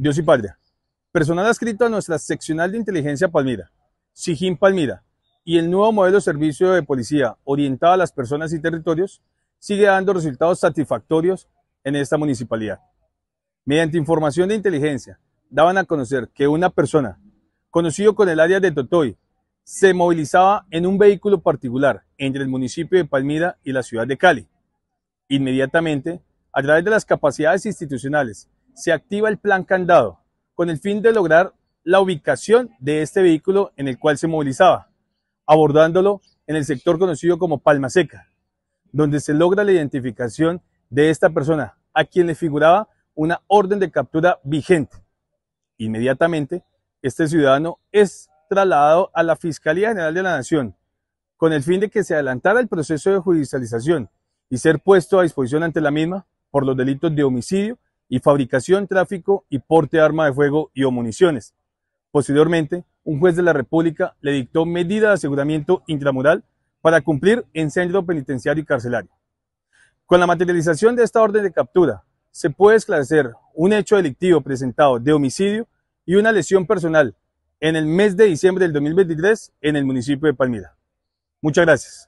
Dios y Patria. Personal adscrito a nuestra seccional de inteligencia Palmira, Sijín Palmira, y el nuevo modelo de servicio de policía orientado a las personas y territorios sigue dando resultados satisfactorios en esta municipalidad. Mediante información de inteligencia, daban a conocer que una persona, conocido con el área de Totoy, se movilizaba en un vehículo particular entre el municipio de Palmira y la ciudad de Cali. Inmediatamente, a través de las capacidades institucionales se activa el plan candado con el fin de lograr la ubicación de este vehículo en el cual se movilizaba, abordándolo en el sector conocido como Palma Seca, donde se logra la identificación de esta persona, a quien le figuraba una orden de captura vigente. Inmediatamente, este ciudadano es trasladado a la Fiscalía General de la Nación, con el fin de que se adelantara el proceso de judicialización y ser puesto a disposición ante la misma por los delitos de homicidio y fabricación, tráfico y porte de arma de fuego y o municiones. Posteriormente, un juez de la República le dictó medida de aseguramiento intramural para cumplir en centro penitenciario y carcelario. Con la materialización de esta orden de captura, se puede esclarecer un hecho delictivo presentado de homicidio y una lesión personal en el mes de diciembre del 2023 en el municipio de Palmira. Muchas gracias.